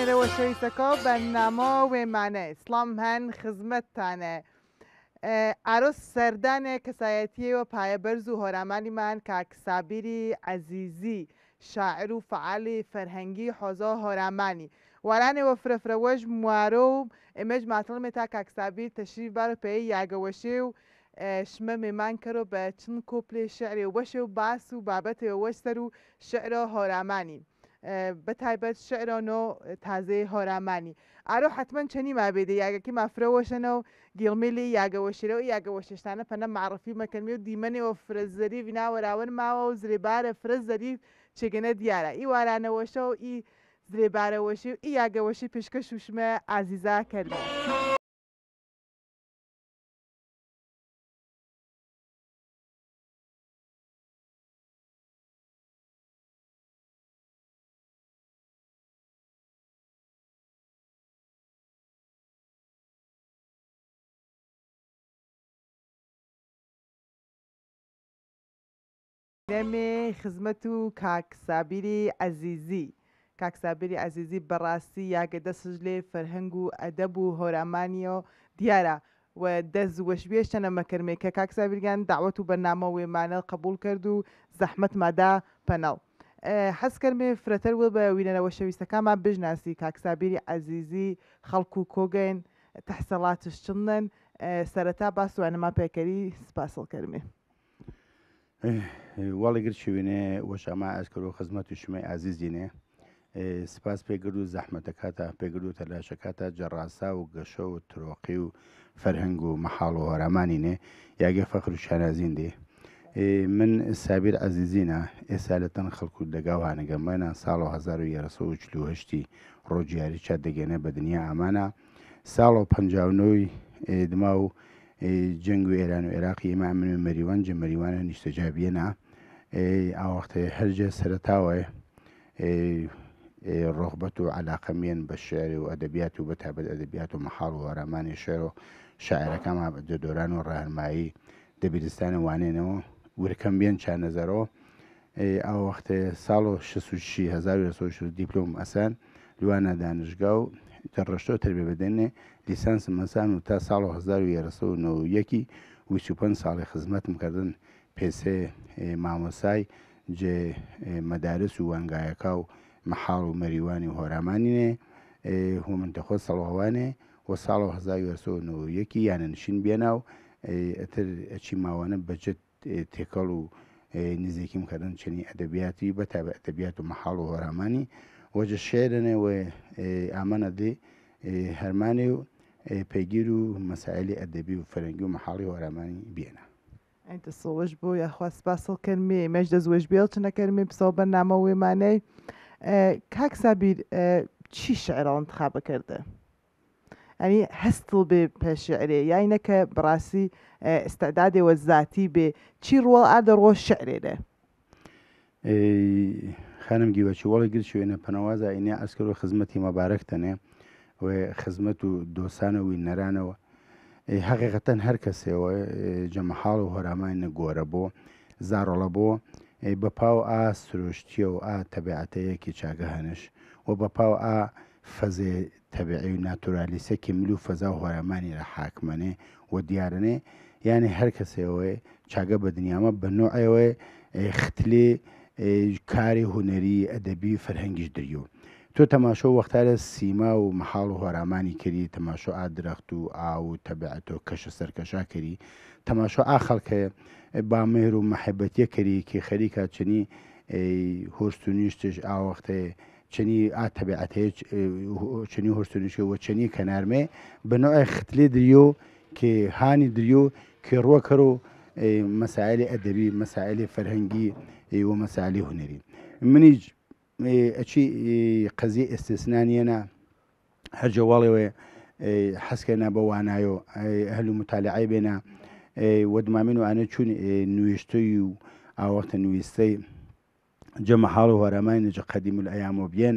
نوشتهایسەکە بەرنامەوێ مانە ئسلام هەن خزمەتتانە. ئارۆس سەردانێک کەسایەتیەوە پایەبەرز و هۆرامانیمان کاکسابیری عزیزی شاعر و فعالی فەرهەنگی حۆزۆ هۆرامانی. وارانێەوە فرەفرەوەش موارۆ و ئێمەج ماتڵمێ تا کاکسابیر تەشری بار پێی یاگەوەشێ و شمە مێمان کەەوە بە چن کۆپلێ شعرێ وەشێ و باس و بابەتەوە وەشتەر و شعرە هۆرامانی. بە تایبەت شعرۆنۆ تازەی هۆرامانی ئارۆ حتمما چەنی مابێدە یاگەکی مافرەوەشەنەوە گیڵمیلی یاگەوەشرەوە یاگەوە شێشتانە پەنە معرفی مەکەنمی و دیمەنەوە فرەزەری ڤناوەراون ماوە و زرێبارە فرە زەریف چێگەنە دیارە ئی وارانەوەشە و ئی زرێبارەوەشی و ئی یاگەوەشی پێشکە شوشمە ئازیزا کردن. دەمێ خزمەت و کاکسابیری ئەزیزی کاکسابیری ئەزیزی بەڕاستی یاگە دەسش لێ فەرهنگ و ئەدەب و هۆرامانیەوە دیارە و دەست وەشبێ شەنە مەکرمێ کە کاکسابیرگان داوت و بەنامە وێمانە قبول کرد و زەحمت مادا پەنەڵ. حەسکەرمێ فرەتەر وە بە وینەرەوە شەویستەکانمان بژناسی کاکسابیری ئازیزی خەڵکو و کۆگەین تەحسەڵاتشتنن سەرەتا باسووانەما پێکەری سپاسڵکەرمێ. وەڵی گرچی وێنێ وەشەما ئەسکر و خزمەت و شمای ئازیزینێ سپاس پێگر و زەحمەتەکاتە پێگر و تەلاشەکاتە جەڕاسا و گەشە و ترۆقی و فەرهنگ و مەحاڵ و هەرامانینێ یاگە فەخر و شارازین دێ من سابیر ئازیزینە ئێسا لە تەن خەڵکو دەگاوانەگەمێنە ساڵ 1940 ڕۆژیاری چات دەگەێنە بە دنیا ئامانە ساڵ و 59 دما و جنگ و ئێران و عێراقی ئێمە من مەریوان جە مەریوانە نیشتەجابیەنا ئاوەختە هەرجە سەرتاوە ڕۆخبەت و علاقەمێن بە شعر و ئەدەبیات و بەتابەت ئەدەبیات و مەحاڵ و وەرامانی شعر و شاعرەکەمان دۆدۆران و ڕاهنمایی دەبیرستانە وانێنەوە ورکەم بێن چانەزەرەوە ئەو وەختێ ساڵ و 1960 دیپلۆم ئەسان لوانە دانشگا و تەڕشتۆ تربێ بدەنێ لیسانس مەسان و تا ساڵ 1970 ویچ پن ساڵی خزمەتم کردن پێسێ مامۆسای جێ مەدارس و وانگایەکە و مەحاڵ و مەریوانی و هۆرامانینێ هومنتەخۆ سەڵهوانێ و ساڵ 1990 یانەنشین بێناو ئەتر ئەچی ماوانە بەجت تێکەڵ و نزیکیم کردن چنی ئەدەبیاتی بە تابە ئەدەبیات و مەحاڵ و هۆرامانی وەجە شێرنێ وێ ئامانە دێ هەرمانێ و پیگیر و مەسائلی ئەدەبی و فەرەنگی و مەحاڵی وەرامانی بێنە ئەتە سۆوەش بۆ یاخواست باسڵ کەرمێ مەش دەزوەش بێڵچنەکەرمێ پسە بەرنامە وێمانەی کاکسابیر چی شعران تخابە کردە ئەنی هەستڵ بێ پێشعرێ یاینەکە بڕاستی ئستعدادێوە زیاتی بێ چی ڕۆڵ ئادە ڕۆژ شعرێرە خانم گیوەچی وەڵی گر شوێنە پەنەوازە ئینێ ئەسکر و خزمەتی مەبارەکتەنێ خزمەت و دۆسانە و نەرانەوە حقیقەتەن هەر کەسێەوە جەمەحاڵ و هۆرامانە گۆرە بۆ زارڕڵە بۆ بە پاو ئا سروشتیە و ئا تەبعاتەیەکی چاگە هەنش و بە پاو ئا فەزێ تەبعی و ناتورالیسەکی ملو فەزا و هۆرامانی لە حاکمەنێ و دیارنێ یعنی هەر کەسێەوەی چاگە بە دنیامە بەنوعەوەی ختلێ کاری هوەری ئەدەبی فەرهەنگیش دریون تۆ تەماشۆ وەختارە سیما و مەحاڵ و هۆرامانی کردی تەماشۆ ئا درەخت و ئا و تەبعەتۆ کەشە سەرکەشا کردی تەماشۆ ئا خەڵکەیە با مێر و مەحبەتە کردی کێ خەریکە چنی هۆستونی شتش ئاوەختەیە چنی ئاتەبعەتەیە چنی هۆستونیشەوە چنی کەنارمێ بنەوەی ختلێ دریۆ کێ هاانی دریۆ کێ ڕوەکەڕ و مەسائلی ئەدەبی مەسائلی فەرهەنگی و مەسالی هوەری منیج ئەچی قەزی ئێستێسنانیەنا هەر جەواڵێوێ حەسکەنا بە وانایۆ هەلو متالعای بێنە وەدمامین و ئانە چوون نوێشتوی و ئاوەختە نوویستەی جەمە حاڵ و هەرەمای نەجە قەدیم و ئەیامۆ بێن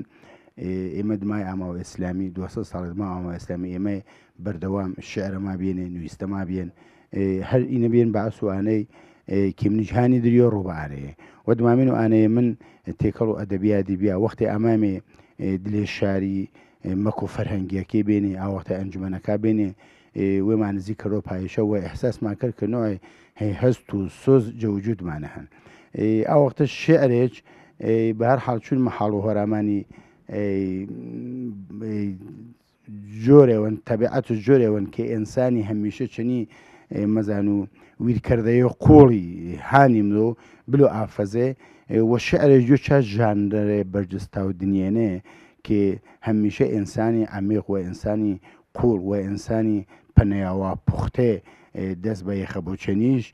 ئێمە دمای ئاماوە ئیسلامی 200 ساڵێتما ئاماوە ئیسلامی ئێمە بەردەوام شعرەما بێنێ نوویستەما بێن هەر ئینە بێن بە ئاسوانەی کمنیجهانی دریۆ ڕووبارەیە و دوامین و ئانەیە من تێکەڵ و ئەدەبیادی بیا وەختی ئامامێ دلێ شاری مەک و فەرهەنگیەکەی بینێ ئاوەختە ئەنجومەنەکە بینێ وێمان نزی کەرۆ پایشە و ئەحساسمان کرد کە نوای هەی هەست و سۆز جەوجودمانە هەن ئاوەختە شعرێک بە هەر حالچون مەحاڵ و هۆرامانی جۆرێون تەبیعەت و جۆرێون کە ئینسانی هەمیشە چنی مەزان و ویرکردەیە قۆڵی هانیم و بلو ئافەزێ وەشعرە جو چا ژاندەرێ بەرجستا و دنیێنێ کێ هەمیشە ئینسانی ئەمیق و ئینسانی قوڵ و ئینسانی پەنەیاوە پوختێ دەست بە یەخە بۆچەنیش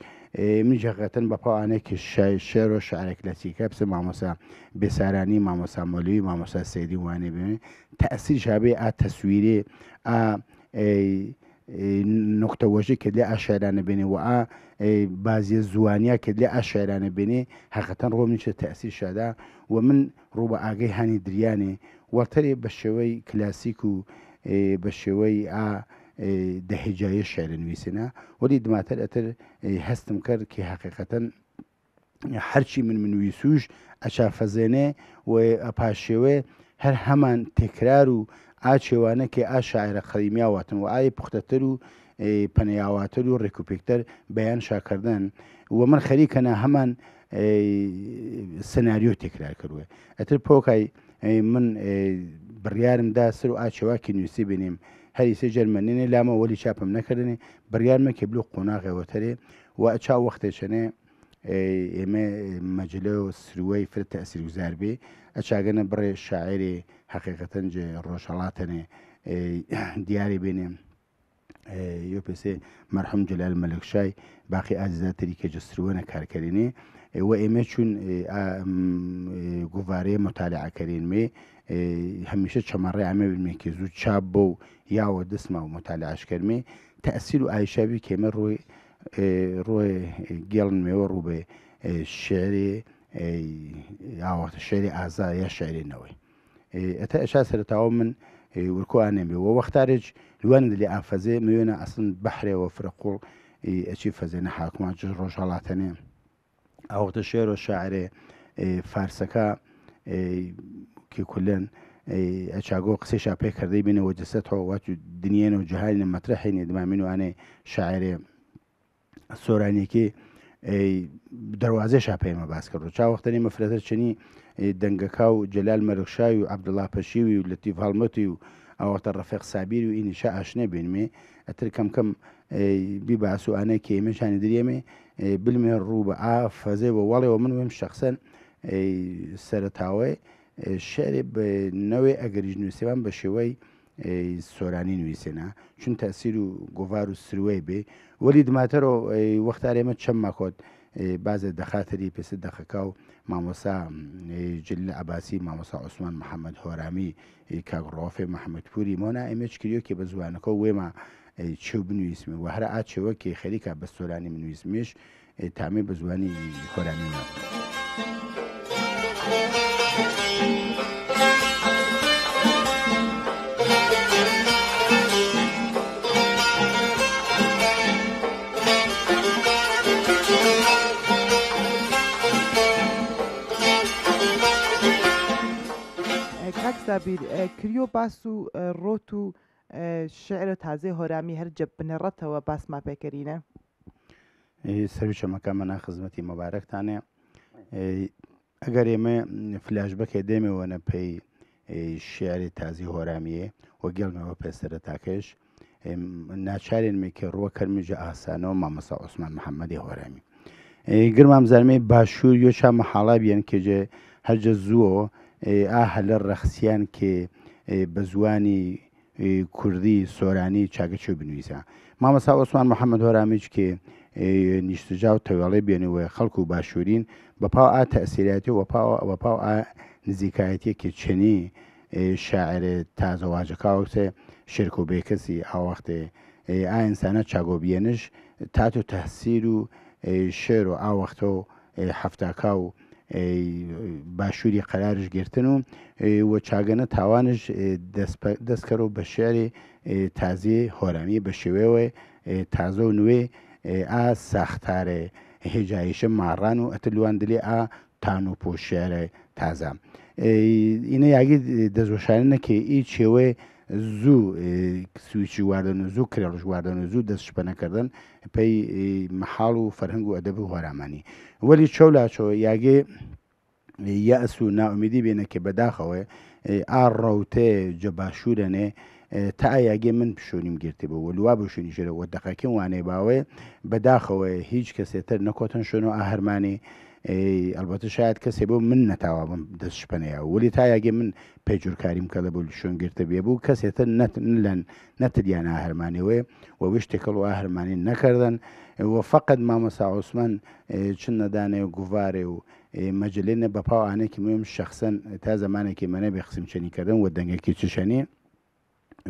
من جەقەتەن بە پاوانێکی شای شێر و شعرێک لە چیکە بسە مامۆسا بێسارانی مامۆسا مۆلی مامۆسا سێدی وانێ بێن تەسی ژابێ ئا تەسوویرێ ئا نقطەوەژی کرد لێ ئاشارانە بێنێ و ئا بازیە زوانیا کرد لێ ئاشارانە بێنێ حقەتەن ڕۆم نیچە تاسی شادا و من ڕوو بە ئاگەی هاانی دریانێ وەتەرێ بە شێوەی کلاسیک و بە شێوەی ئا دەهێجایە شارە نوویسنا وەری دماتەر ئەتر هەستم کرد کە حقیقەتەن هەرچی من منوی سوش ئەچافەزێنێ و ئەپاشێوێ هەر هەمان تێکرار و ئاچێوانە کێ ئا شاعرە خەریمیاواتن و ئای پختەتر و پەنیاواتر و ڕێکوپێکتەر بەیان شاکردن و من خەریکەنە هەمان سناریۆ تێکرار کردووە ئەتر پۆکای من بڕیارم داسر و ئاچێواکی نووسی بینیم هەری سێ جەرمەنێنێ لامە وەلی چاپم نەکردنێ بڕیارمە کێبلو قۆناغێەوەتەرێ و ئەچا وەختێچەنێ ئێمە مەجلە و سروەی فرە تەسیر گوزار بێ ئەچاگەنە بڕێ شاعرێ حقیقەتەن جێ ڕۆژهڵاتەنێ دیارێ بێنێ یۆ پێسێ مەرحم جلال مەلەکشای باقی ئازیزاتری کە جسروەنە کارکەێنێ وە ئێمە چون گوڤارەیە مۆتالعاکەێنمێ هەمیشە چەمەڕێ ئەمە بینمێکی زوو چاپ بۆ و یاوە دەسما و مۆتالعاشکەرمێ تەسیر و ئایشاوی کێمە ڕۆی ڕۆی گێڵن مێوە ڕووبێ شێری یاوەختە شێری ئازا یا شارێنەوەی ئەتە ئەشا سەرتاوە من ورکوانێ وە وەختارێک لوان لێ ئافەزێ موێنە ئەسن بەحرێەوە فرەقوڵ ئەچی فەزێنە حاکمان جز ڕۆژهڵاتەنێ ئەوەختە شێر و شاعرێ فارسەکە کی کولێن ئەچاگۆ قسەی شاپێ کردەی بینەوە جسەتەوە وات دنیێن و جهالینە مەترەحینێ دمامین وانێ شاعرێ سۆرانێکی دەواازە شاپەیمە باس کرد چاوەختەنی مەفرەتە چنی دەنگەکە و جلال مەرخشاوی و عبدڵا پەشیوی و لەتی هەڵمەتی و ئەوەتە ڕفێق سابیر و ئینیشە ئاشنە بینێ ئەتر کەم کەم بیباس و ئانە کێمەشانی درێمێ بلمێ ڕوو بە ئا فەزێ بە وڵێەوە من وێم شخصەن سەرتاوەی شعر نەوێ ئەگەریژ نووسێوان بە شێوەی سۆرانی نوویسێنا چون تاسیر و گۆوار و سروەی بێ وەری دماتەرەوە وەختارێمە چەممە خۆت بازە دەخاتری پێسە دەخەکە و مامۆسا جل عباسی مامۆسا عوسمان محەممەد هۆرامی کاگڕۆفێ محەممەدپوری مۆنا ئەمێچ کریۆکی بە زوانەکە وێمە چێ بنویسمە و هەر ئاچەوەکی خەریکە بە سۆرانی منویسمێش تامی بە زوانی هۆرامی. سابیر کریۆ باس و ڕۆت و شعرە تازەی هۆرامی هەرجە بنەڕەتەوە باسما پێکەرینە سەروچەمەکە مەنا خزمەتی مەبارەکتانێ ئەگەر ئێمە فلاش بەکێ دێمەوەنە پێی شیاری تازی هۆرامیە وە گەڵمەوە پێسەرە تاکەش ناچارێنمە کە ڕوەکەرمیجە ئاسانەوە مامەسا عوسمان محەممەدی هۆرامی گرمام زەرمەی باشوور یۆ چا مەحاڵا بیان کێجێ هەرجە زووەوە ئاهە لە ڕەخسیان کێ بە زوانی کوردی سۆرانی چاگەچ و بنویسە مامەسا ئۆسمان محەممەد هۆرامیچ کێ نیشتجااو تەوێڵێ بێنەوەی خەڵکو و باشوورین بە پاو ئاتە ئەسیراتی وە پاو نزیکایەتێکی چنی شاعرێ تازەواژەکەوتێ شرک و بێکەسی ئاوەختێ ئاینسانە چاگۆبیێنش تات و تەحسیر و شێر و ئاوەختە و هەفتاکە و باشووری قەرارش گرتن و وە چاگەنە تاوانش دەستکەەوە بە شێری تازی هۆرامی بە شێوێوێ تازە و نوێ ئا ساختارێ هێجایشە ماڕان و ئەتلوان دلێ ئا تان و پۆشێرە تازە. ئینە یاگی دەزۆشانەکە هیچ شێوەیە زوو سویچی واردن و زوو کرێڵش واردن و زوو دەست شپەنەکردن پێی مەحاڵ و فەرهنگ و ئەدەب و هۆرامانی وەلی چەولاچەوە یاگێ یاس و ناومیدی بێنە کە بەداخەوە ئاڕەوتێ جەباشوورەنێ تا ئایاگێ من پشۆنیم گرتی بە وەلووا بە شوێنی ژێرەوە دەقەکەم وانێ باوێ بەداخەوە هیچ کەسێتر نەکۆتن شوێن و ئاهرمانی ئەلبەتە شاید کەسێ بۆ من نەتاوا بم دەستشپەنەیە ولی تا یاگێ من پێجوورکاریم کە لە بۆ شوێنگرتە بێ بوو کەسێتە لەن نەتریان ئاهرمانیەوەێ و وش تێکەڵ و ئاهرمانی نەکردن وە فقط مامەسا عوسمان چن نەدانێ و گووارێ و مەجلێنە بە پاوانێکی مهم شخصن تا زمانێکی منە بێ قسم چنیکردن و دەنگێکی چشەنی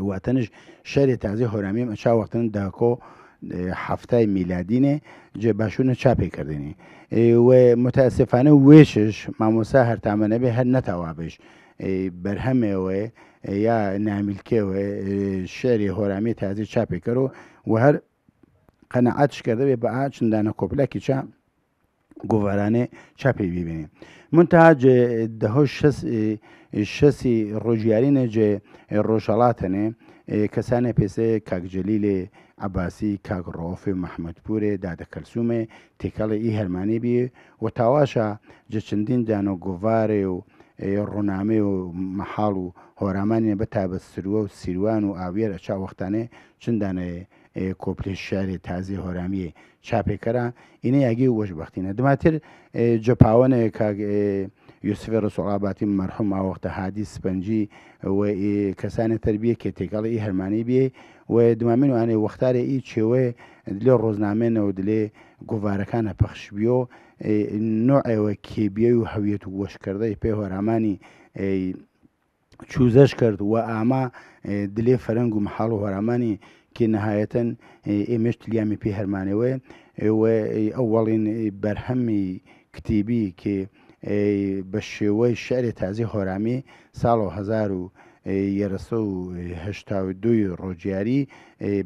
واتەنش شەری تازی هۆرامیم ئەچا وەختن داکۆ هەفتای میلادینێ جێ باشوونە چاپێکردنی. متاسفانە وێشش مامۆسا هەرتامەنە بێ هەر نەتەوابش بەرهەمێوێ یا نامیلکێوێ شێری هۆرامی تازی چاپێکەرەوە و هەر قەنەعاتش کردەوێ بە ئاچندانە کۆپلەکی چا گۆڤارانێ چاپی ببینین منتاج دەهۆ شەسی ڕۆژیارینە جێ ڕۆژەڵاتەنێ کەسانە پێسێ کاکجلی لێ عباسی کاگڕۆفی مححمدپورێ دادەکەلسوومێ تێکەڵی ئی هەرمانی بێ و تاواشە جەچندین دانۆ گۆوارێ و ڕوونامێ و مەحاڵ و هۆرامانە بە تابە سروە و سیروان و ئاویێرە چاوەختانێ چندانەیە کۆپلێ شارێ تازی هۆرامیە چاپێکەرا ئینە یاگەی وەشبختینە دماتر جەپاوەنەیە یوسفێ ڕسوڵاباتی مەرحوم ئاوەختە هادی سپەنجی کەسانە تربیە کێ تێکەڵی هەرمانی بێ و دوامین وانێ وەختارێ ئی چێوێ لێ ڕۆژنامێنەوە دلێ گوڤارەکانە پەخشبیۆ نوعەوە کێبیە و هەویەت و وەشکردی پێ هۆرامانی چوزەش کرد و ئاما دلێ فەرنگ و مححاڵ و هۆرامانی کە نەهایەتەن ئێمەش تلیامی پێ هەرمانەوە ئەوڵین بەرهەمی کتێبی کێ بە شێوەی شعری تازی هۆرامی ساڵ 1970 یێرەسە وهشتا دوی ڕۆجیاری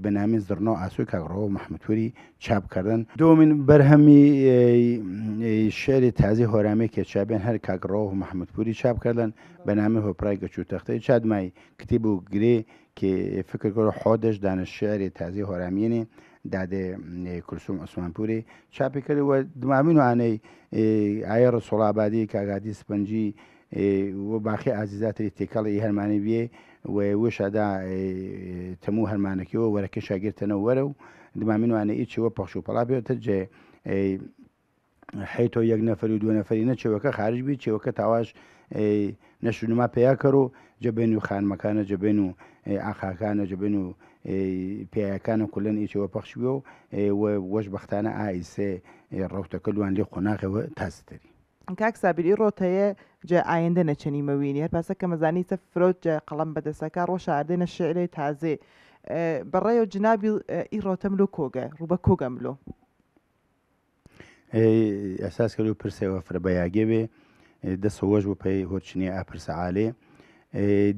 بەنامی زرنۆ ئاسوی کاگڕەوە مححمەتوری چاپکردن دومین بەرهەمی شێری تازی هۆرامەیە کێچابێن هەر کاگڕۆ مححمەتپوری چاپکردن بەنامی هۆپرای گەچوو تەختەی چادمای کتیب و گرێ که فکر کرد خودش دانش شعر تازی هورامینی داده کلسوم عثمانپوری چاپی کرد و دمامین و آنی آیر سولابادی کاغادی سپنجی وە باخی ئازیزاتری تێکەڵی هەرمانی بێ وێشادا تەموو هەرمانەکەەوە وەرەکە شاگرتەنە وەرە و دمامین وانە ئیچیوە پەخش و پەڵا بێتە جێ حیتۆ یەک نەفەر و دو نەفەری نەچێوەکە خارج بی چێوەکە تاواش نەشونما پیاکەڕ و جەبێن و خانمەکانە جەبێن و ئاخاکانە جەبێن و پیاکانە کولەن ئیچەوە پەخشویە و وەش بەختانە ئایسێ ڕوتەکە لوان لێ قۆناغەوە تازتری کاک سابیری ڕۆتەیە جا ئاەندە نەچەنیمەوینی هەر پاسە کە مەزانی سە فرۆت قەڵم بەدەسەکە ڕۆژاردێنە شعرێ تازێ بەڕێ و جنابی ئیڕۆتەملو کۆگە ڕوبە کۆگەملۆ ئەساس کرد و پرسەوە فربەیاگێ بێ دەسەوەش و پێی هۆچنیە ئاپرسەعاالێ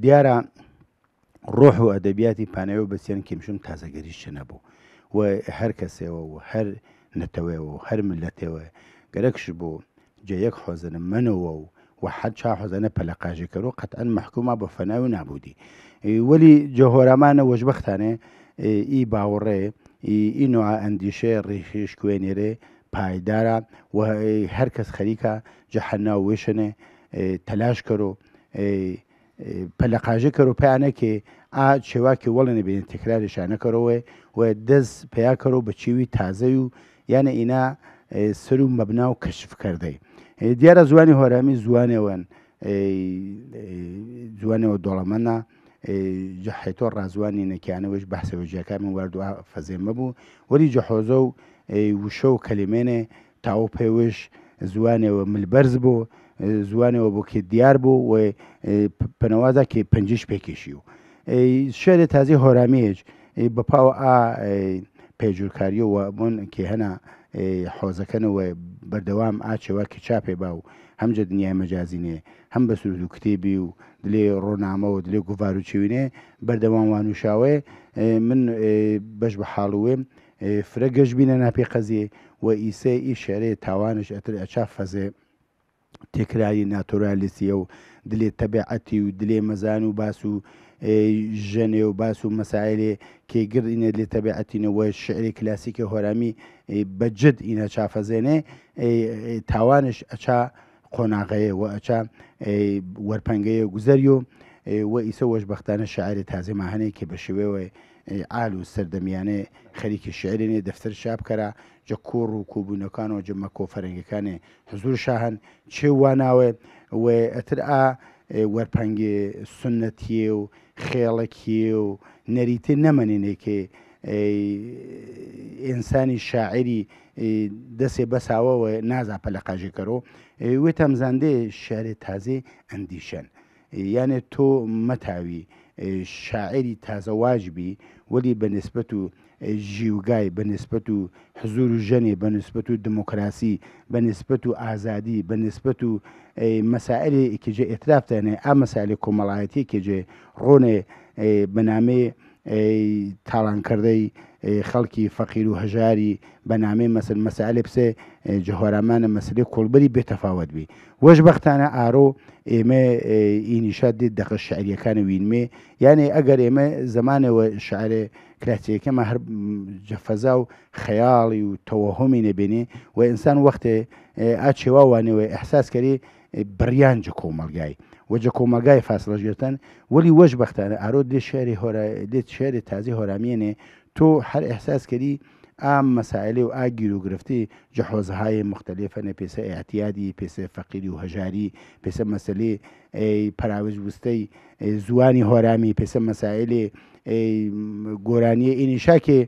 دیارە ڕۆح و ئەدەبیاتی پانەوە بەسییان کیمشم تازەگەریشە نەبوو و هەر کەسێەوە و هەر نەتەوەەوە و هەر ملەتەوە گەرەکش بوو جە یەک خۆزنم منەوە و وحد شاه حزنه پلقاجی کرو قطعا محکومه به فنا و نابودی ولی جهورمان وجبختانه ای باوره ای نوع اندیشه ریخیش کوینره پایدارا و هر کس خریکا جهنا وشنه تلاش کرو پلقاجی کرو پیانه که ئا چێواکی وەڵێنێ بێن تکراریشانە کەرەوە و دەست پیا کەەوە بە چیوی تازە و یانە ئینا سر و مەبنا و کەشف کردەی دیارە زوانی هۆرامی زوانێوەن جوانەوە دۆڵەمەە جەحێتۆ ڕازوانی نەکیانەوەش بەسەوەجیەکان من وەردووا فەزێمە بوو وەری جەحۆزە و وشە و کەلیمێنێ تاو پێوش زوانەوە ملبەرز بوو زوانەوە بۆ کێ دیار بوو و پەنەوازە کێ پنجش پێکێشی و شێرە تازی هۆرامێج بە پاوە ئا پێجوورکاریەوە بۆن کێ هەنا حۆزەکەنەوە بەردەوام ئاچەوەکی چاپێ باو هەمجە دنیای مەجازینێ هەم بە سرود و کتێبی و دلێ ڕۆنامەەوە دلێ گوڤار و چوینێ بەردەوام وانوشاوێ من بەش بە حاڵوێم فرە گەشتبینە ناپی قەزیێ و ئیسێ ئی شێرێ تاوانش ئەتر ئەچا فەزێ تێکرایی ناتۆرالیسیە و دلێ تەبیعەتی و دلێ مەزان و باس و ژەنێ و باس و مەسایلێ کێگرینە لێ تەبیعەتینەوە شعری کلاسیکە هۆرامی بەجد ئینە چافەزێنێ تاوانش ئەچا قۆناغەیە و ئەچا وەرپەنگەیە گوزەری و وە ئیسە وەشبختانە شاعری تازی ماهەنێکی بە شوێوەی ئال و سەردەمیانێ خەریکی شعرێنێ دەفتەر شابکەرا جە کۆڕ و کۆبوونەکان و جەمە کۆفەرنگەکانێ حزور شاهن چێ واناوێ وێ ئەتر ئا وەرپەنگێ سنەتیە و خێڵەکیە و نەریتە نەمەنێنێکێ ئینسانی شاعری دەسێ بەساوەوە نازا پەلەقاژێکەرۆ وێ تەمزاندێ شارێ تازێ ئەندیشەن یانێ تۆ مەتاوی شاعری تازەواژبی وەلی بەنسبەت و ژیوگای بەنسبەت و حزور و ژەنێ بەنسبەت و دموکراسی بەنسبەت و ئازادی بەنسبەت و مەسائلێ ئیکیجێ ئێترافتێنێ ئا مەسالی کۆمەڵایەتی کێجێ ڕۆنێ بەنامەیە تاڵانکردەی خەڵکی فەقیر و هەژاری بەنامەی مەسل مەسالێ بسێ جهۆرامانە مەسلێ کۆلبەری بێتەفاوت بی وەش بەختانە ئارۆ ئێمە ئینیشات دیت دەق شعریەکانی وینمێ یانێ ئەگەر ئێمە زمانەوە شعرێ کراتیەکەمە هەر جەفەزا و خەیاڵی و تەوەهۆمی نەبێنێ و ئینسان وەختێ ئاچێواوانەوەی ئەحساس کەری بڕیانجە کۆمەلگای. وەجە کۆمەگای فاصلەژێتەن وەلی وەش بەختانە ئارۆ دێت شاری دێت شاری تازی هۆرامێنێ تۆ هەر ئەحساس کردی ئام مەسائلێ و ئاگیر و گرفتی جەحۆزهای مختلفەنە پێسە ئاحتیادی پێسە فەقیری و هەژاری پێسە مەسلێ پراوێژ وستەی زوانی هۆرامی پێسە مەسائلێ گۆرانیە ئینیشاکێ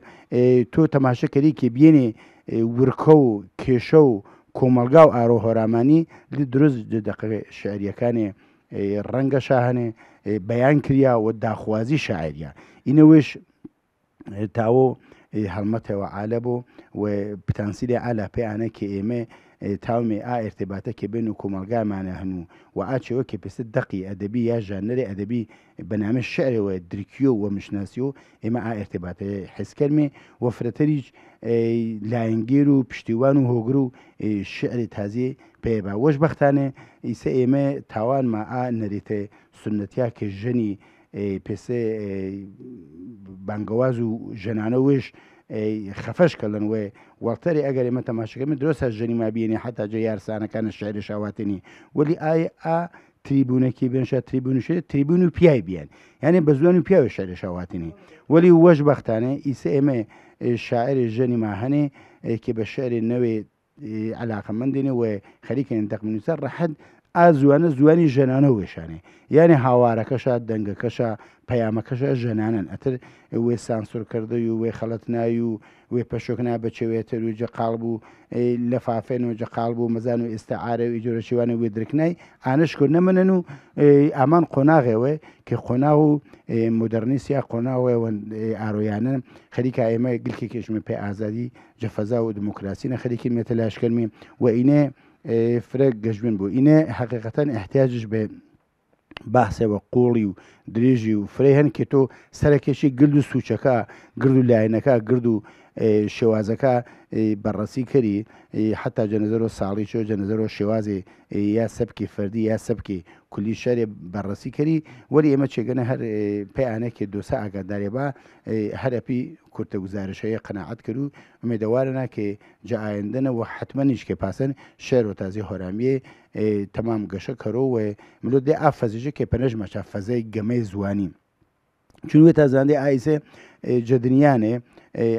تۆ تەماشەکەری کێ بێنێ ورکە و کێشە و کۆمەلگا و ئارۆ هۆرامانی دروست دەقێ شعریەکانی إيه، رنگ شاهانێ إيه، بیان کریا و داخوازی شاعریا وش إيه، تاو هەڵمەتەوە و عالبو و پتانسیل ئالا پیانه که ایمه تاومی ئا ارتباطەکە بن و کۆمەلگامانە هەنوو و ئاچەوە کە پێست دەقی ئەدەبی یا ژانەری ئەدەبی بەنامە شعرەوە دریکیۆ و مشناسی و ئێمە ئا ارتباطە حسکەرمێ وەفرەتەریج لایەنگیر و پشتیوان و هۆگر و شعری تازیە پێبا وەش بەختانێ ئیسە ئێمە تاوانمە ئا نەریتە سنتیا کە ژەنی پێسێ بانگەواز و ژەنانە وێش خفش کردن و وەڵتەری ئەگەری مە تەماشەکەمە درۆسە ژەنی مابیێنی حتا جە یارسانەکانە شعری شاواتنی ولی ئایا ئا تریبوونێکی بێنشە تریبوونشێت تریبوون و پیای بیان یعنی بە زوان و پیاوە شعری شاواتنی ولی وەش بەختانە ئیس ئێمە شاعری ژەنی ماهەنێ کە بە شعری نەوێت علاقمندینه و خليك ينتقم من سر حد ئازوانە زوانی ژەنانە وێشانێ یعنی هاوارەکەشە دەنگەکەشە پەیامەکەشە ژەنانن ئەتر وێ سانسورکردی و وێ خەڵت نایی و وێ پەشۆکنا بەچێوێتەر و جەقال بوو لە فافێن و جەقال بوو مەزان و ئێستا ئارە و جۆرەشیوانە وێ درکنای ئانشکرد نەمەن و ئامان قۆناغێوێ کە خۆنا و مدررنیسیا قۆناوێ ئارۆیانە خەریکە ئێمە گلکی کێشمە پێی ئازادی جەفەزا و دموکراسی نە خەریکی مێتەلاشکردمی و ئینێ فرێک گەژبن بوو ئینێ حقیقەتەن احتیاجش بێن باسەوە قۆڵی و درێژی و فرێ هەن کێ تۆ سەرکێشی گرد و سوچەکە گرد و لایەنەکە گرد و شێوازەکە بەڕەسی کردی حتا جەنەزەر و ساڵی چۆ جەنەزەر و شێوازی یا سبکی فەردی یا سبکی کولی شەرێ بەڕەسی کردی وەری ئێمە چێگەنە هەر پێیانەکێ دۆسا ئاگادارێ بە هەرەپی کورتە گزارشەیە قەنەعات کرد و مێدەوارە ناکێ جاعاەنە و حتممە نیشکێ پاسەن شێر و تازی هۆرامیە تەمام گەشە کەرۆوە ملو دێ ئافەزیژە کێ پەنەژ مەچ فەزەی گەمەی زوانی چونێت تا زانندی ئایسێ جدنیانێ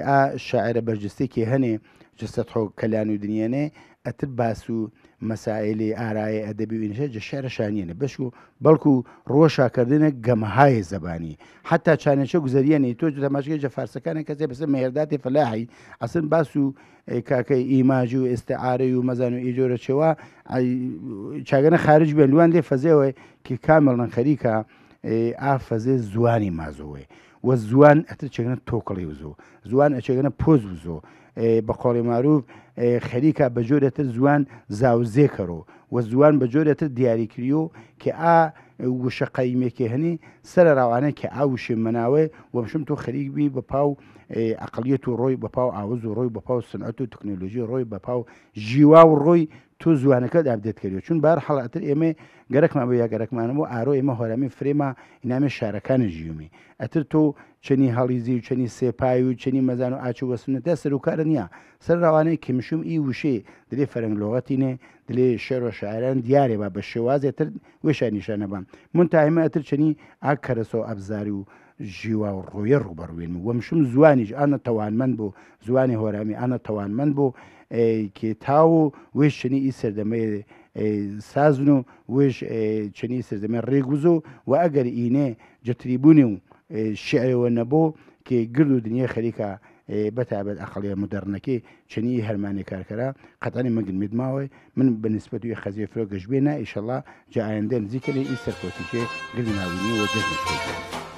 ئا شاعرە بەرجستێکی هەنێ جستە تۆ کەلان و دنیانێ ئەتر باس و مەسائلێ ئارایە ئەدەبی وینشە جە شارەشانیێنە بەش و بەڵکو ڕۆشاکردنە گەمەهای زەبانی حتا چانەشە گوزەریەنی تۆ دەماشگە جە فارسەکانی کەسێ بەسە مێرداتی فلاحی ئەسن باس و کاکەی ئیماژ و ئێستعاارەی و مەزان و ئیجۆرە چێوە چاگەنە خارج بێن لوان لێ فەزێەوەی کە کامەڵەن خەریکە ئافەزێ زوانی مازەوەی وە زوان ئەتر چێنە تۆکەڵی وزۆ زوان ئەچێگەنە پۆز وزۆ بە قۆڵی معروف خەریکە بە جۆرێتتر زوان زاوزێ کەڕۆ وە زوان بە جۆرێتتر دیاریکریۆ کە ئا وشە قەیمێکی هەنی سرە ڕاوانەیە کە ئاوشێ مناوێ وەمشم تۆ خەریکبی بە پاو ئەقلیت و ڕۆی بە پاو ئاوز و ڕۆی بە پاو سنعەت و تەکنۆلژی ڕۆی بە پاو ژیوا و ڕۆی تۆ زوانەکە دابدێت کردی چون بار حڵاتر ئێمە گەرەکمان بە یا گەرەکمانم و ئارۆ ئێمە هۆرامی فرێما ئینامێ شارەکانی ژیومی ئەتر تۆ چنی هەڵیزی و چنی سێپای و چنی مەزان و ئاچ و وەسنەتە سەرکارە نییە سەر ڕوانەیە کمشوم ئی وشێ دلێ فەرنگلۆغەتینێ دلێ شێڕۆ شاعران دیارێ با بە شێوازێتتر وێشای نیشانەبان من تایمە ئەتر چنی ئاکەرەسۆ ئەبزاری و ژیوا و ڕۆیە ڕوبەڕوین وەم شم زوانیش ئەە تەوانمەند بوو زوانی هۆرامی ئەە تەوانمەند بوو کێ تا و وێ شنی ئی سەردەمەی سازن و وێش چنی سەردەمە ڕێگوزۆ و ئەگەر ئینێ جتریبوونی و شعەوە نەبوو کێ گرد و دنیا خەریکە بەتابێت ئەخەڵە مدەرنەکەی چنی هەرمانی کارکەرا قەتانی مەگنمید ماوەی من بەنسبەت وی خەزیە فرۆ گەشتبێنە ئیشەڵا جاەندە نزیکەی ئی سەرکۆتیکێ گرناوینی و دەست.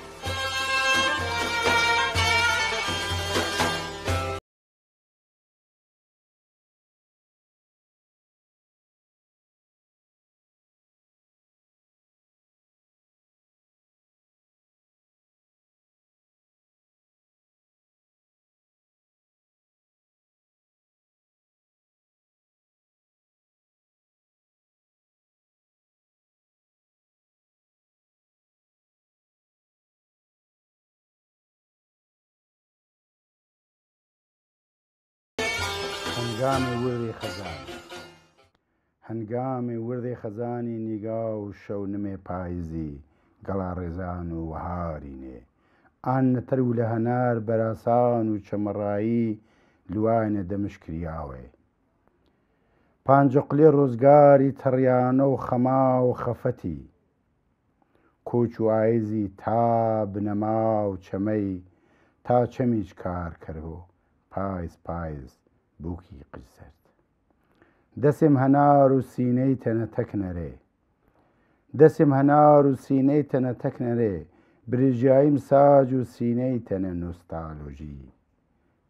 هەنگامی وردی خەزان هەنگامی وردی خەزانی نیگا و شەو نمێ پاییزی گەڵا ڕێزان و وهارینێ ئان نەتەر و لە هەنار بەراسان و چەمەڕایی لوانە دەمشکریاوێ پانجقلێ ڕۆزگاری تەڕیانە و خەما و خەفەتی کۆچ و ئایزی تا بنەما و چەمەی تا چەمیچ کار کردەوە پایز پایز بووکی قژ سرد دەسم هەنار و سینەی تەنە تەکنەرێ دەسم هەنار و سینەی تەنە تەکنەرێ برژاییم ساج و سینەی تەنە نوستالۆژی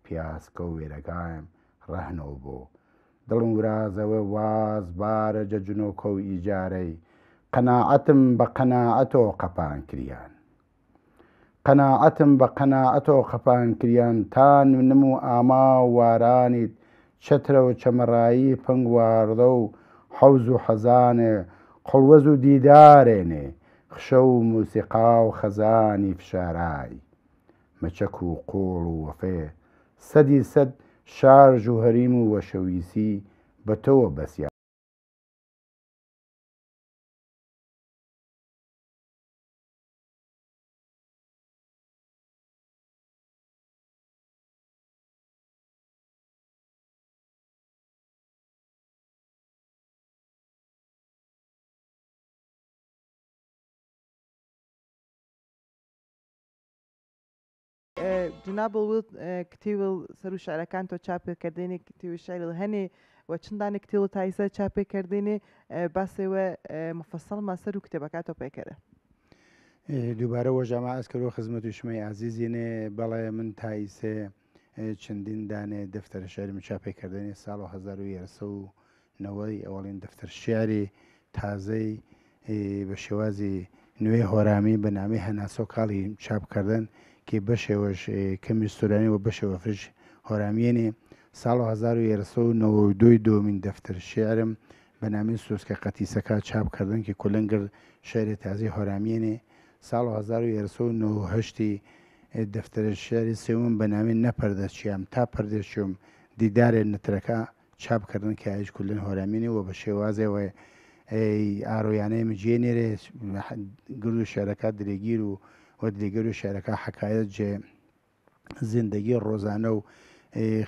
پیاسکە و وێرەگایم ڕەهنەوە بۆ دڵم ورازەوە واز بارە جەجنۆکە و ئیجارەی قەناعەتم بە قەناعەتەوە قەپان کریان قەناعەتم بە قەناعەتەوە خەپان کریان تان نم و ئاما وارانیت شەترە و چەمەڕایی پنگواردە و حەوز و حەزانێ قڵوەز و دیدارێنێ خشە و موسیقا و خەزانی فشارایی مەچەک و قۆڵ و وەفێ سەدی سەد شارژ و هەریم و وەشەویسی بە تەوە بەسیان جنابڵ کتیویل سەر و شارەکان تۆ چاپێکردێنێک تیویشایل هەنێ وە چندانێک کتێڵ و تایسە چاپێکردێنێ باسێوە مفەسەڵ ماسەر و کتێبەکە تۆ پێکردە. دووبارە وەژامە ئەسکەەوە خزمەت و شمەی عزیزیێنێ بەڵێ من تایسێ eh، چندین دانێ دەفتەر شارم چاپێکردنی ساڵ 1990 ئەوڵین دەفتەر شیاری تازەی eh، بە شێوازی نوێ هۆرامی بەنامی هەناسۆ کاڵی چاپکردن کە بەشێوەش کەمی سورانی و بەشەوە فرش هۆرامێنێ ساڵ 1992 دۆمین دەفتەر شێعرم بەنامین سۆسکە قەتیسەکە چاپکردن کە کولنگر شاری تازی هۆرامێنێ ساڵ 1992 دەفتەر شاری سێوم بەنامین نەپەردەچیام تا پردێشم دیدارێ نترەکە چاپکردن کە هیچ کولن هۆرامینی و بە شێوازەوەی ئاڕۆیانەیە مجێنێرێ گرد و شارەکە درێگیر و و دیگەر و شارەکە حکایەت جێ زیندگی ڕۆزانە و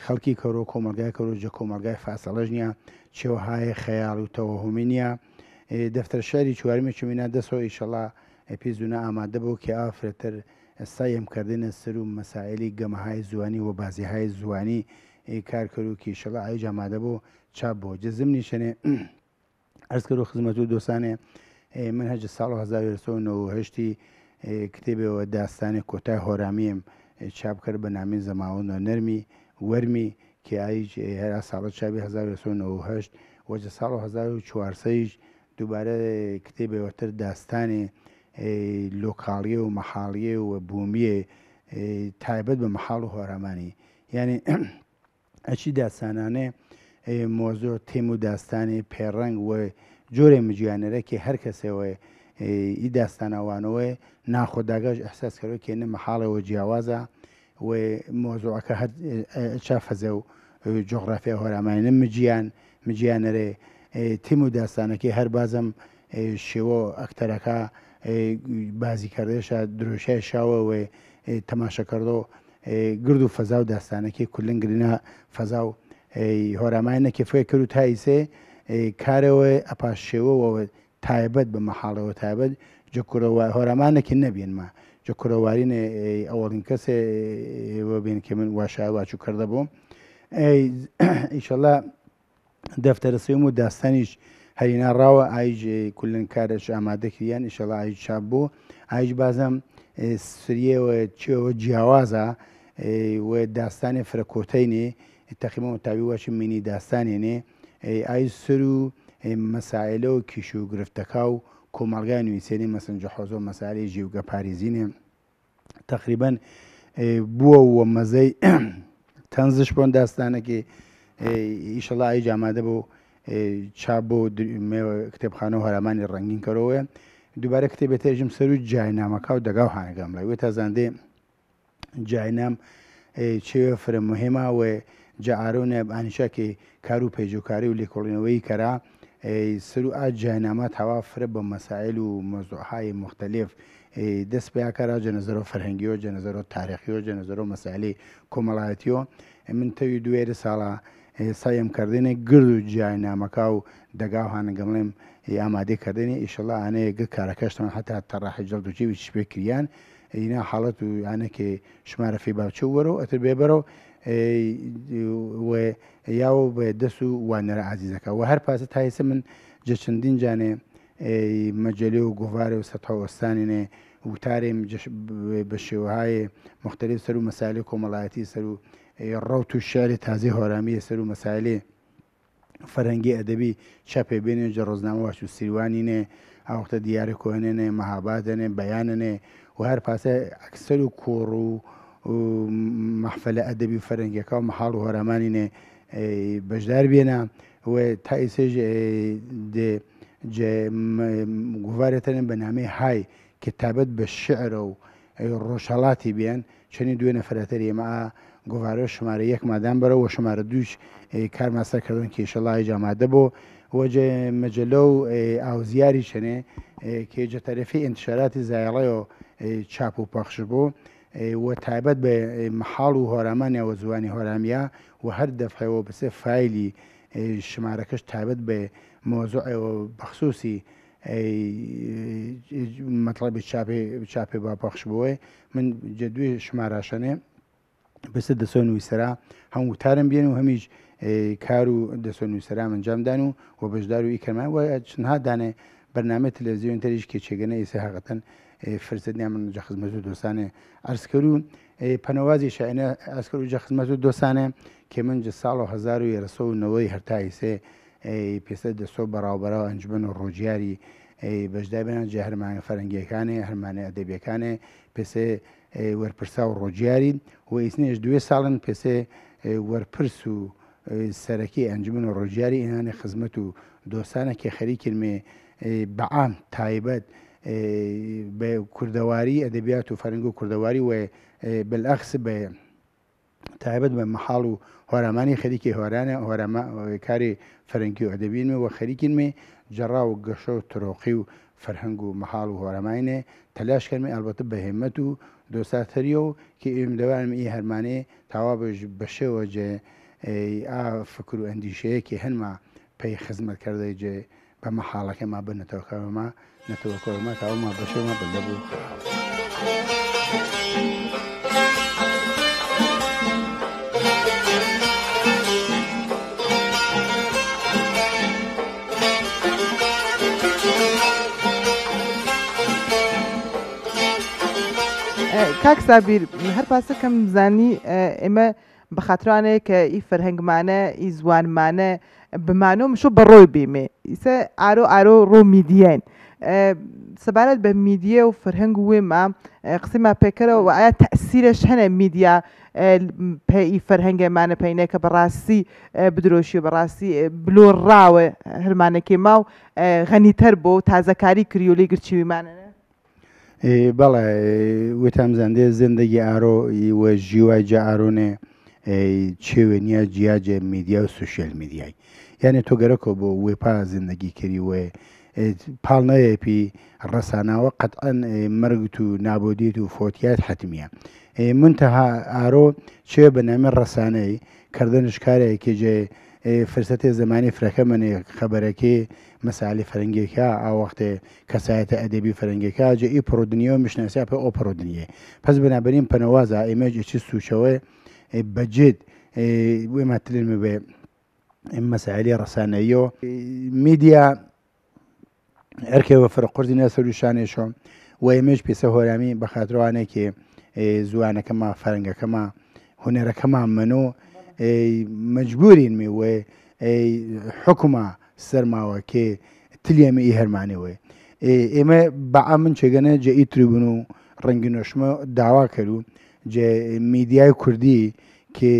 خەڵکی کەرۆ کۆمەلگای کەرۆجە کۆمەلگای فاسەڵەژ نیە چێوهای خەیاڵ و تەوەهمی نیە دەفتەر شاری چوارمێکی مینا دەسەوە ئیشەڵا ئەپیزونا ئامادە بوو کە ئافرەتەر ئێستا یەمکردنە سەر و مەسائللی گەمەهای زوانی و بازیهای زوانی کارکەر و کیشەڵە ئاوی جامادە بوو چاپ بۆ جزم نیشەنێ ئەرزکە و خزمەت و دۆسانێ من هەج ساڵ 1970 کتێبەوە داستانی کۆتای هۆرامیم چاپ کرد بە نامی زەماونەوە نەرمی وەرمی کیاییج هەرا ساڵە چاوی 1990 وەجە ساڵ 1940 دووبارە کتێبەوەتر داستانی لۆکاڵیە و مەحاڵیە و بومیە تایبەت بە مەحاڵ و هۆرامانی یعنی ئەچی داستانانێ مۆزۆر تیم و داستانی پێڕنگ و جۆرێ مجیانەرە کە هەر کەسەوەی ئی داستانەوانەوەی ناخۆداگەش ئەحساس کەەوە کێنە مەحاڵەوە جیاوازە و مۆزوعەکە هەر چافەزە و جۆغرافیا هۆرامانە مجییان مجییانەرێ تیم و داستانەکەی هەر بازم شێوە ئەکتەرەکە بازیکردێشە درۆشای شاوە وێ تەماشەکردەوە گرد و فەزا و داستانەکەی کولنگرنا فەزا و هۆرامایەکی فێ کرد و تایسێ کارەوە ئەپاش شێوەوە تایبەت بە مەحاڵەوە تایبەت جکورەوە هۆرامانێکی نەبیێنمە جکورەوارینێ ئەوڵین کەسێ بین کە من واشای واچوو کردە بووم ئیشەڵە دەفتەرسیم و داستانیش هەرینا ڕاوە ئایج کولن کارش ئامادەکریان ئیشەڵە ئایج چاپ بوو ئایج بازم سریەوە چێوە جیاوازە و داستانی فرەکۆتینێ تەخیمە تاوی وەشی مینی داستانێنێ ئای سر و مەساائلە و کیش و گرفتەکە و کۆمەلگای نوویسێنی مەسنجە حۆزۆ مەساالی ژیوگە پارێزینێ تقریبان بووە وە مەزەی تەنزش بۆن داستانەکی ئیشەڵی جامادە بوو چا بۆ کتێبخانە و هەرامانی ڕنگین کەرەوەە دووبارە کتێبێت تێژم سەر و جاینامەکە و دەگاو هاانەگەم لای وێ تا زاندێ جاینام چێوە فرە مهمە وێ جعارونە بانیشەکی کار و پێیجوکاری و لێکۆڵینەوەی کەرا سر و ئاج جاینامە تەوافرە بە مەسائل و مۆزوعهای مختلف دەست پیاکەرا جەنەزەرۆ فەرهنگیەوە جەنەزەرۆ تاریخیەوە جەنەزەرۆ مەسالی کۆمەڵایەتیەوە من تەوی دوێرە ساڵە ساەمکردێنێ گرد و جاینامەکە و دەگاو هانەگەڵێم ئامادەکردێنی ئیشەڵە ئانەیە گە کارەکەشتان هەتا تەڕاحی جەڵدوچی و شپێکریان. هینا حاڵەت و یانەکێ ژمارەفی باچوو وەرە و ئەتر بێبەرەوە یاو بە دەست و وانەرە عزیزەکە و هەر پاسە تایسە من جەچندین جانێ مەجلێ و گوڤارێ و سەتاوەستانینێ وتارێ بە شێوهایە مختلف سەر و مەسالی کۆمەڵایەتی سەر و ڕوت و شاری تازی هۆرامیە سەر و مەسالێ فەرەنگی ئەدەبی چاپێ بێنێ جە ڕۆژنامە واش و سیروانینێ ئاوختە دیارە کۆهێنێ مەهابادەنێ بەیانەنێ و هەر پاسە ئەکسەر و کۆڕ و مەحفلە ئەدەبی و فەرنگیەکە و مەحاڵ و هۆرامانینێ بەشدار بێنە تا ئیسێژ گووارێتەن بەنامەی های کتابەت بە شعرە و ڕۆژهڵاتی بێن چەنی دوێنە فرەتەر ئێمە گووارە شمارە یەک مادام بەرەوە شمارە دووش کارماسەکردن کێشەڵی جامادە بۆ وەجێ مەجللە و ئاوزیاری چنێ کێجە تەرەفی ئینتشاراتی زایڵەوە چاپ و پەخش بوو. وە تایبەت بە محاڵ و هۆرامانیەوە زوانی هۆرامیە و هەر دەفعەوە بسێ فیلی ژمارەکەش تایبەت بێ مۆزۆەوە بەخصوسی مەطلبی چاپێ باپەخش بووە من جدوی ژماراشەنێ بەسە دەسۆ نوویسەرا هەموو تارم بێن و هەمیش کار و دەسۆ نووسەرا منجامدان و وە بەشدار و ئیکەمان وە چنها دانێ بەرنامە تەلەزیۆن تریش کێچێگەنە ئێسا حقەتەن فرستنیا من جە خزمەت و دۆستانێ ئەرسکر و پەنەوازی شعێنە ئەسکر و جە خزمەت و دۆستانێ کێ من جە ساڵ 1990 هەرتای سێ پێسە دەسۆ بەڕاوبەرەوە ئەنجبن و ڕۆژیاری بەشدابێنان جە هەرمانە فەرنگیەکانێ هەرمانە ئەدەبیەکانێ پێسێ وەرپرسا و ڕۆژیاری و ئیسنێش دوێ ساڵن پێسێ وەرپرس و سەرەکی ئەنجمن و ڕۆژیاری ئینانی خزمەت و دۆسانە کێ خەریکرمێ بەعام تایبەت. کوردەواری ئەدەبیات و فەرنگ و کوردەواری و بەلاخس بە تایبەت بە مەحاڵ و هۆرامانی خەریکی هۆرانە هۆرامە کاری فەرەنکی و ئەدەبین و خەریکینمێ جەڕا و گەشە و تۆقی و فەرهنگ و مەحاڵ و هۆرەماینێ تەلاشکەمێ ئەلبەتە بەهێمەت و دۆساتەریە و کە ئێم دەوانم ئی هەرمانێ تاوا بەشێوە جێ ئا فکر و ئەندیشەیەکی هەنما پێی خزمەت کردەی جێ ئەمە حاڵەکە ما بنەتەوەکەمە نەتەوەکەمە تاوەمە بەشێمە بندەبوو. کاک سابیر هەر پاسەکەم زانی ئێمە بەخاترانێک کە ئی فەرهنگمانە ئی زوانمانە بمانۆ مشۆ بەڕۆی بێمێ ئیسە ئارۆ ئارۆ ڕۆ میدیەن. سەبارەت بە میدیە و فرهنگ وێمە قسیما پێکەرەوە و ئایا تەسیرش هەنە میدیا پێی فەرهنگێمانە پێینە کە بەڕاستی بدرۆشی بەڕاستی بلۆڕاوە هەرمانەکەی ماو غەنیتر بۆ تازەکاری کریۆلی گرچویمانە بەڵێ وتام زەندێ زندگی ئارۆ وە ژیوای جە ئارۆنێ چێوێنە جیاجێ میدیا و سوشیل میدیای. یعنی تۆگەرەکۆ بۆ وێپا زیندگی کردیوێ پاڵنەیەپی ڕەساناوە قەتەن مەرگت و نابودیت و فۆتیات حتممیە. منتەها ئارۆ چێ بەنامێ ڕەسانەی کردنشکارێکی جێ فرسەتی زمانی فرەکەمەێ خەبەرەکەی مەسالی فەرنگێکە ئاوەختێ کەسایەتە ئەدەبی فەرنگێکا جێ ئی پرۆدنیەوە مشناسی پێ ئۆپۆدنیە پس بنابەرین پەنەوازە ئێمەجی چی سوچەوە بەجێت وێماتلمە بێ مسائلی ڕسانەیەوە میدیا ئەرکەوە فرقردی نەسەر شانێشۆم و ئێمەش پێسە هۆرامی بە خاتروانێکی زوانەکەمە فەرنگەکەمە هوەرەکەمان منۆ مجبورین می وێ حکومە سەرماوە کێ تلیێمە ئی هەرمانەوەی ئێمە بەعام من چێگەنە جە ئیتریبوون و ڕەنگینۆشمە داوا کرد و جێ میدیای کوردی کێ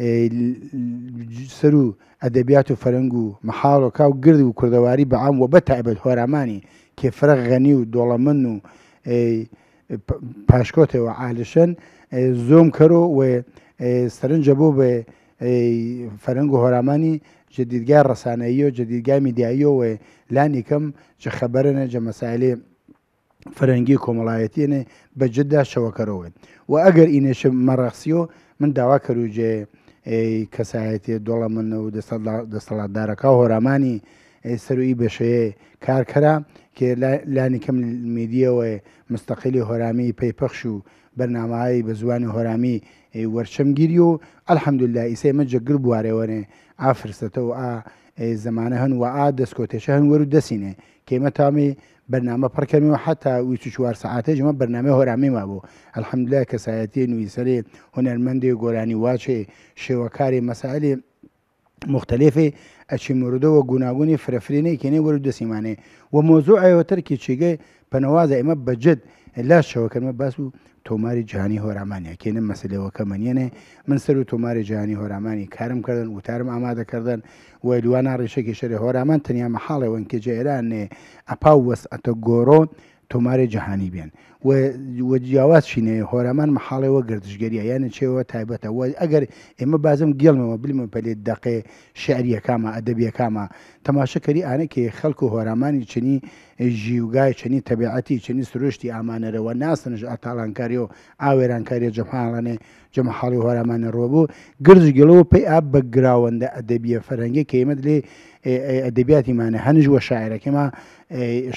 سەر و ئەدەبیات و فەرنگ و مەحاڵۆکا و گرد و کوردەواری بەعام و بە تایبەت هۆرامانی کێفرە غەنی و دۆڵەمن و پاشکۆتەوە عالشن زۆم کەرۆ و سەرنجە بۆ بێ فەرنگ و هۆرامانی جدیدگای ڕسانایی و جدیدگای میدیاییەوە لانی کەم چە خەبەرنە جە مەسایلێ فەرەنگی کۆمەڵایەتێنێ بەجددا شەوەکەرەوەن و ئەگەر ئینێشە مەڕەخسیۆ من داوا کەروجێ کەسایەتی دۆڵە من و دەسەڵاتدارەکە هۆرامانی سەروی بەشەیە کارکەرا کە لانی کەم میدیەوەی مستەقلی هۆرامی پێیپەخش و بەرنامایی بە زوانی هۆرامی وەرچەمگیری و ئەلحەمدوللا ئیسەی مە جەگر بوارێوەنێ ئافرستەوە ئا زمانە هەن و ئا دەستکۆتێشە هەن وەرو دەسینێ کێمە تامی بەرنامە پڕکەمیەوە حتا وی چوار سعاتە ژمە بەرنامە هۆرامی مابوو ئەلحەمدلای کەسایەتی نوویسەرێ هوەرمەندی گۆرانی واچێ شێوەکاری مەسائلی مختلفی ئەچی مردەوە گوناگونی فرەفرینەی کێنێ وەرو دەسیمانێ و مۆزوع ئەوەتەرکی چیگەی پەنەوازە ئێمە بەجد لاشەوەکەمە باس و تۆماری جیهانی هۆرامانیا کێنم مەسلەوەکە منێنێ من سەر و تۆماری جیهانی هۆرامانی کارم کردن وتارم ئامادەکردن و لوانە ڕێشەکی شەری هۆرامان تەنیا مەحاڵەوەن کە جێرانێ ئەپا وەس ئەتە گۆڕۆ تۆمارێ جەهانی بێن وە جیاواز شینەیە هۆرامان مححاڵەوە گردشگەریە یانە چێەوە تایبەتەوە ئەگەر ئێمە بازم گێڵمەوە بلمە پەلێت دەقێ شعریەکامە ئەدەبیەکامە تەماشەکەری ئانەکێ خەڵکو هۆرامانی چنی ژیوگای چنی تەبیعەتی چنی سروشتی ئامانەرەوە ناسنش ئاتاالانکاریەوە ئاوێرانکاریە جەپانڵانێ جەمەحاڵی هۆرامانە ڕۆبوو گرجگەڵەوە پێی ئاب بە گراوەندە ئەدەبیە فەرەنگی کەمت لێ ئەدەبیاتیمانە هەنج وە شاعرەکەما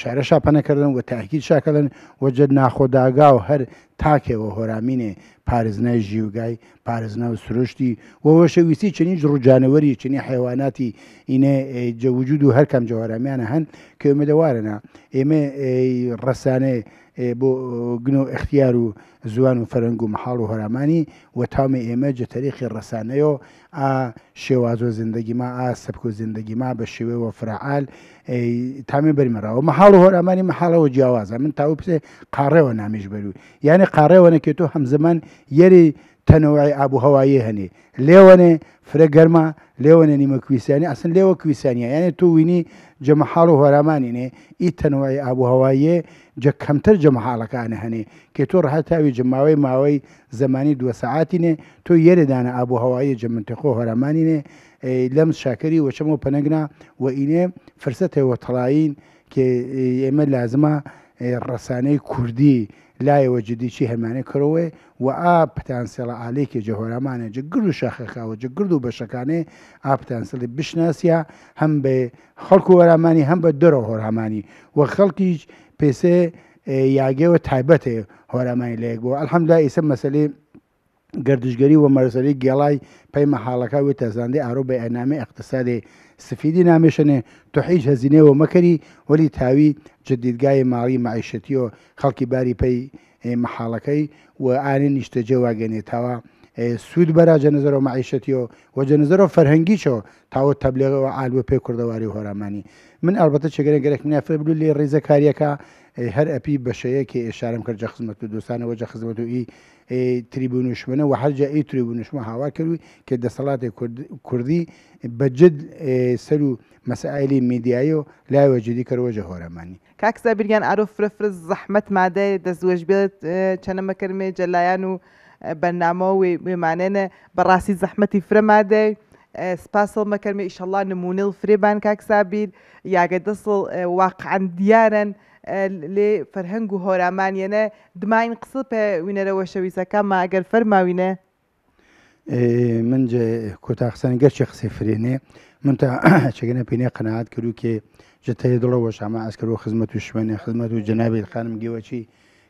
شارە شاپەنەکردن وە تاکیید شاکەدن وەجد ناخۆداگا و هەر تاکەوە هۆرامینێ پارێزنای ژیوگای پارێزنا و سروشتی وەوەشەویستی چنین ڕووجانەوەری چنی حیواناتی ئینە جەوجود و هەرکەم جەوارمیانە هەن کەمەدەوارەنا ئێمە ڕسانەیە بۆ گنۆ ئەختیار و زوان و فەرنگ و محاڵ و هەرامانی و تامی ئێمە جەتەریخی ڕسانەیەوە ئا شێوازۆ زندگی ما ئا سەبکو زندگی ما بە شێوەوە فرعال تامی بەریمەراوە مەحاڵ و هەرامانی مححاڵەوە جیاوازە من تاو پسێ قاڕێەوە نامیش بەروی یعنی قاڕێەوە نەکێتۆ هەمزمان یەری تەنەوەی ئابوو هەوایی هەنێ لێوەنێ فرە گەرمە لێوە نەنیمە کویسانی ئەسن لێوە کویسانیە یانێت تو وینی جەمەحاڵ و هۆرامانینێ ئی تەنوای ئابوهواییە جە کەمتر جەمەحاڵەکانە هەنێ کێ تۆ ڕهتاوی جماوەی ماوەی زمانی دووە سعاتینێ تۆ یێرەدانە ئابوهواییە جەمنتەخۆ هۆرامانینێ لەم شاکەری وەچەمەوە پەنەگنا و ئینێ فرسەتەوە تەڵایین کێ ئێمە لازمە ڕسانەی کوردی لایەوە جدیچی هەمانە کرەوەێ و ئا پتانسیێڵە ئالێکی جەهۆرامانە جگرد و شەخەخاوە جگرد و بەشەکانێ ئاپتانسیڵی بشناسیە هەم بێ خەڵکو وەرامانی هەم بە دەرە هۆرامانی و خەڵکیش پێسێ یاگەوە تایبەتێ هۆرامانی لێگووە ئەلحەمدا ئیسە مەسلەی گردشگەری و مەرزەری گێڵای پەیمە حاڵەکە وێ تەزاندی ئارۆ بە ئەنامی ئەقتصادی سفیدی نامێشنێ تو حیش هەزینەوە مەکەری وەلی تاوی جدیدگای ماڵی معیشەتیەوە خەڵکی باری پێی مححاڵەکەی و ئاێ نیشتەجێ واگەنێتەوە سوود بەرا جەنەزەر و معیشەتیەوە و جەنەزەرەوە فەرهەنگیچەوە تاوە تەبلێەوە ئالوە پێی کوردەواری و هۆرامانی من ئەلبەتە چگەرە گەرەک منافر بلو لێ ڕێزە کاریەکە هەر ئەپی بەشەیەکی ئێشارم کرد جەخزمەت و دوستانەوە جەخزمەت و ئی تریبونشمنە و هەرجە ئەی تریبونشمە هاوا کردوی کە دەسەڵاتی کوردی بەجد سەر و مەسائلی میدیایە و لایوە جدی کەەوەجە هۆرەمانی کاکسە بیریان ئارۆ فرفرز زەحمت مادە دەستوەش بێت چەنەمەکەرمێ جەلایان و بەنامە و وێمانێنە بەڕاستی زەحمەتی فرەمادەی سپاسڵ مەکەرمێ ئیشەڵان نمونڵ فرێبان کاکسابیر یاگە دەسڵ واقعان دیارن. لێ فەرهەنگ و هۆرامانیەنە دماین قسە پێ وینەرەوە شەویزەکەمە ئەگەر فەرماوینە من کۆتاخسان گەرچی قسە فرێنێ من تا چگەنە پێینێ قەنەعات کردو کێ جتەیە دڵەوە شامە ئەسکەەوە خزمەت و شوێنێ خزمەت و جەنابێت خانم گێوەچی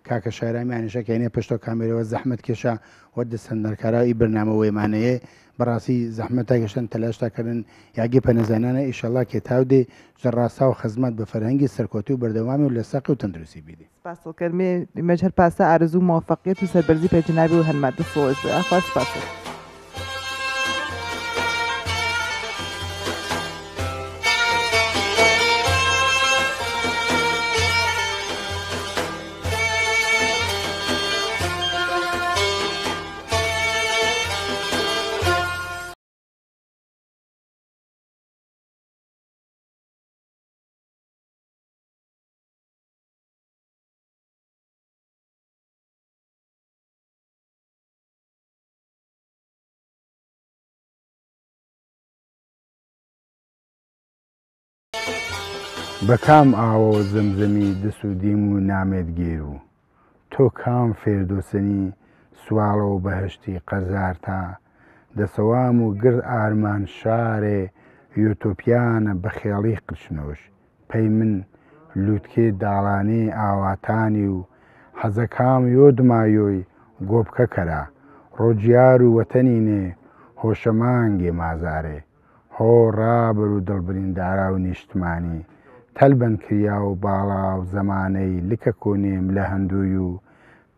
کاکە شارانیانیشەکەێنێ پشتۆ کامێرەوە زەحمت کێشە وە دەسەندەرکاراوی برنامەوەیمانەیە بەڕاستی زەحمەتا گەشتن تەلاشتاکردن یاگی پەنەزانانە ئیشەڵا کێتاودێ ژەڕاستا و خزمەت بە فەرهەنگی سەرکۆتی و بەردەوامی و لە سەق و تەندروسی بیدی پاسڵکردێ مەجهر پاسە ئارزوو مۆفقیت و سەربەرزی پێجنابی و هەرمادە سۆز ئەخواست پاسە. بە کام ئاوە زمزمی دەس و دیم و نامێت گێر و تۆ کام فێردۆسنی سواڵە و بەهشتی قەزار تا دەسەوام و گر ئارمان شارێ یۆتۆپیانە بە خێڵی قچنۆش پەی من لووتکێ داڵانەی ئاواتانی و حەزەکام یۆدمایۆی گۆبکە کەرا ڕۆجیار و وەتەنینێ هۆشەمانگێ مازارێ هۆ ڕابر و دڵبریندارا و نیشتمانی تەلبەن کریا و باڵاو زەمانەی لکە کۆنیم لە هەندووی و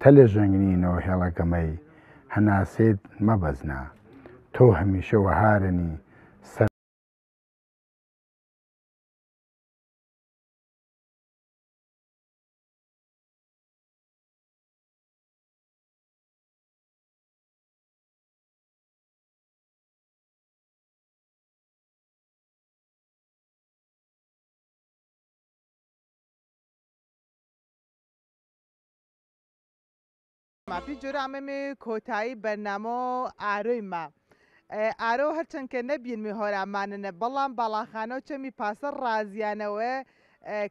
تەلە ژەنگنینەوە هێڵەکەمەی هەناسێت مەبەزنا تۆ هەمیشە وەهارنی ما پیجۆرە ئەمەمێ کۆتایی بەرنامە و ئارویمە. ئارۆ هەرچەندکە نەبیینمی هۆرامانە بەڵام باڵاخانە و چەمی پاسە ڕازیانەوە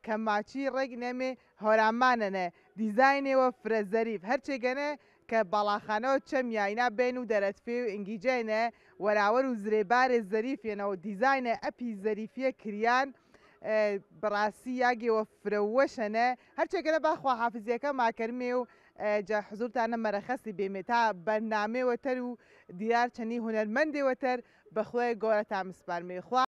کە ماچی ڕێک نەمێ هۆرامانەنە دیزینەوە فرەزەریف هەرچێگەنە کە باڵاخانەوە چەمیاینا بین و دەرەت پێ و ئینگیجێنە وەراوەر و زرێبارێ زەریفێنەوە دیزینە ئەپی زەریفیە کریان بەڕاستی یاگەوە فرەوەشەنە هەرچێکە لە باخواحافزیەکە ماکەرمێ و جا حزورتانە مەرەخەسی بێمێ تا بەرنمەوەتەر و دیار چەنی هوەرمەندێوەتەر بەخۆی گۆرە تا مسپارمێ خوا